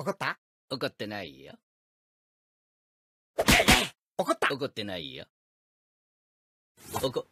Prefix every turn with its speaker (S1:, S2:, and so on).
S1: 怒った怒ってないよ。怒った怒ってないよ。怒。